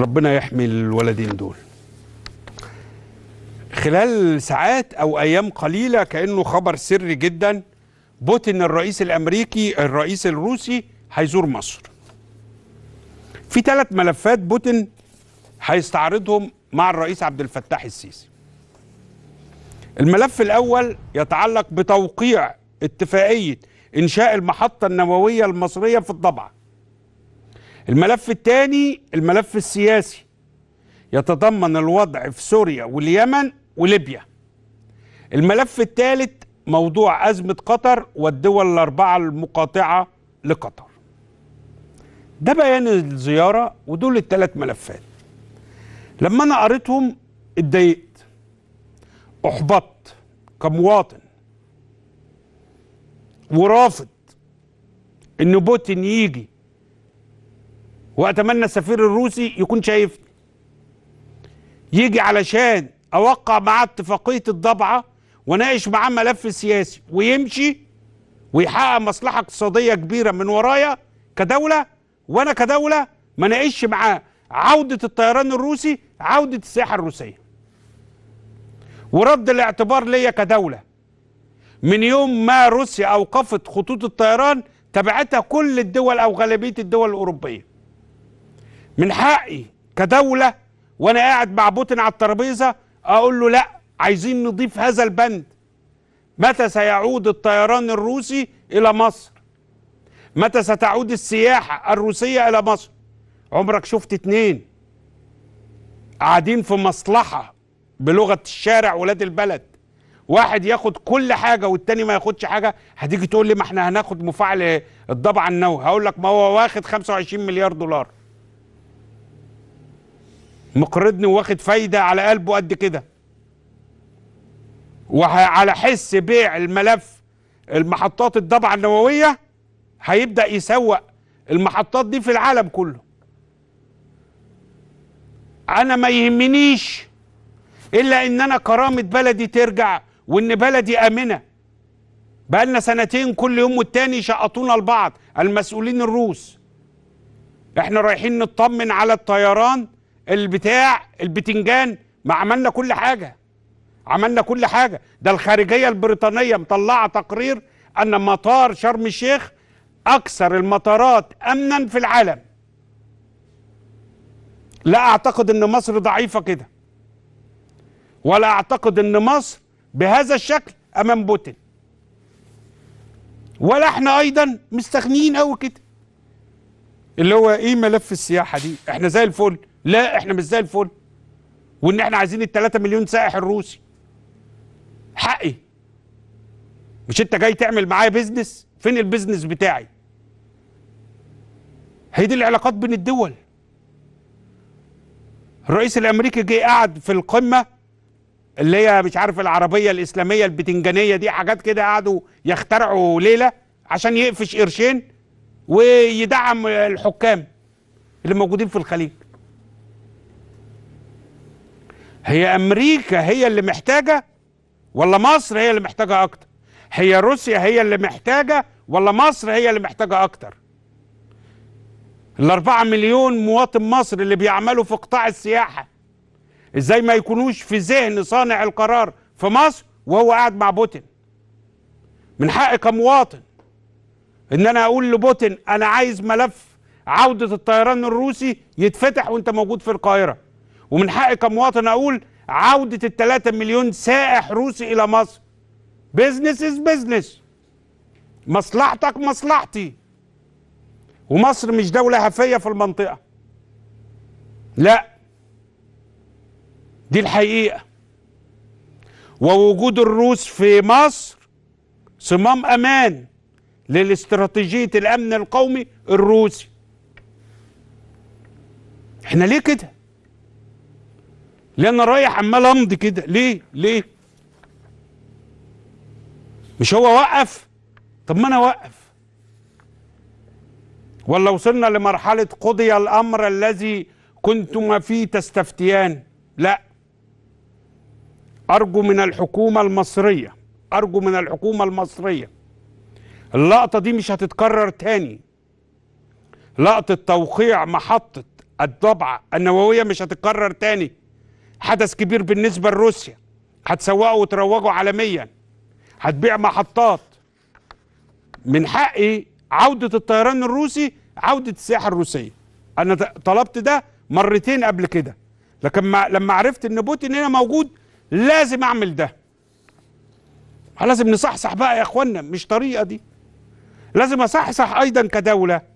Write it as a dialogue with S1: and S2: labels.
S1: ربنا يحمي الولدين دول خلال ساعات او ايام قليله كانه خبر سري جدا بوتين الرئيس الامريكي الرئيس الروسي هيزور مصر في ثلاث ملفات بوتين هيستعرضهم مع الرئيس عبد الفتاح السيسي الملف الاول يتعلق بتوقيع اتفاقيه انشاء المحطه النوويه المصريه في الضبعه الملف الثاني الملف السياسي يتضمن الوضع في سوريا واليمن وليبيا الملف الثالث موضوع أزمة قطر والدول الأربعة المقاطعة لقطر ده بيان الزيارة ودول الثلاث ملفات لما أنا قريتهم اتضايقت أحبطت كمواطن ورافض إن بوتين يجي واتمنى السفير الروسي يكون شايفني يجي علشان اوقع معاه اتفاقيه الضبعه واناقش معاه ملف سياسي ويمشي ويحقق مصلحه اقتصاديه كبيره من ورايا كدوله وانا كدوله ما ناقشش معاه عوده الطيران الروسي عوده السياحه الروسيه ورد الاعتبار ليا كدوله من يوم ما روسيا اوقفت خطوط الطيران تبعتها كل الدول او غالبيه الدول الاوروبيه من حقي كدولة وأنا قاعد مع بوتين على الترابيزة أقول له لأ عايزين نضيف هذا البند متى سيعود الطيران الروسي إلى مصر متى ستعود السياحة الروسية إلى مصر عمرك شفت اتنين قاعدين في مصلحة بلغة الشارع ولاد البلد واحد ياخد كل حاجة والتاني ما ياخدش حاجة هتيجي تقول لي ما احنا هناخد مفاعل الضبع النووي هقول لك ما هو واخد 25 مليار دولار مقرضني واخد فايدة على قلبه قد كده وعلى حس بيع الملف المحطات الضبعة النووية هيبدأ يسوق المحطات دي في العالم كله أنا ما يهمنيش إلا إن أنا كرامة بلدي ترجع وإن بلدي آمنة بقالنا سنتين كل يوم والتاني شقطونا لبعض المسؤولين الروس احنا رايحين نطمن على الطيران البتاع البتنجان ما عملنا كل حاجه عملنا كل حاجه ده الخارجيه البريطانيه مطلعه تقرير ان مطار شرم الشيخ اكثر المطارات امنا في العالم لا اعتقد ان مصر ضعيفه كده ولا اعتقد ان مصر بهذا الشكل امام بوتين ولا احنا ايضا مستغنيين قوي كده اللي هو ايه ملف السياحه دي احنا زي الفل لا احنا مش زي الفل وان احنا عايزين ال 3 مليون سائح الروسي حقي مش انت جاي تعمل معايا بيزنس فين البيزنس بتاعي هي دي العلاقات بين الدول الرئيس الامريكي جه قعد في القمه اللي هي مش عارف العربيه الاسلاميه البتنجانيه دي حاجات كده قعدوا يخترعوا ليله عشان يقفش قرشين ويدعم الحكام اللي موجودين في الخليج هي امريكا هي اللي محتاجه ولا مصر هي اللي محتاجه اكتر هي روسيا هي اللي محتاجه ولا مصر هي اللي محتاجه اكتر الأربعة مليون مواطن مصر اللي بيعملوا في قطاع السياحة إزاي ما يكونوش في ذهن صانع القرار في مصر وهو قاعد مع بوتين من حقي كمواطن إن أنا أقول لبوتين أنا عايز ملف عودة الطيران الروسي يتفتح وأنت موجود في القاهرة ومن حقي كمواطن اقول عوده الثلاثة مليون سائح روسي الى مصر بزنس از بزنس مصلحتك مصلحتي ومصر مش دوله هفيه في المنطقه لا دي الحقيقه ووجود الروس في مصر صمام امان للاستراتيجيه الامن القومي الروسي احنا ليه كده لان انا رايح عمال امضي كده ليه ليه مش هو وقف طب ما انا اوقف ولا وصلنا لمرحله قضي الامر الذي كنتما فيه تستفتيان لا ارجو من الحكومه المصريه ارجو من الحكومه المصريه اللقطه دي مش هتتكرر تاني لقطه توقيع محطه الضبعه النوويه مش هتتكرر تاني حدث كبير بالنسبة لروسيا هتسوقه وتروجه عالميا هتبيع محطات من حقي عودة الطيران الروسي عودة السياحة الروسية أنا طلبت ده مرتين قبل كده لكن ما لما عرفت إن بوتين هنا موجود لازم أعمل ده لازم نصحصح بقى يا إخوانا مش طريقة دي لازم أصحصح أيضا كدولة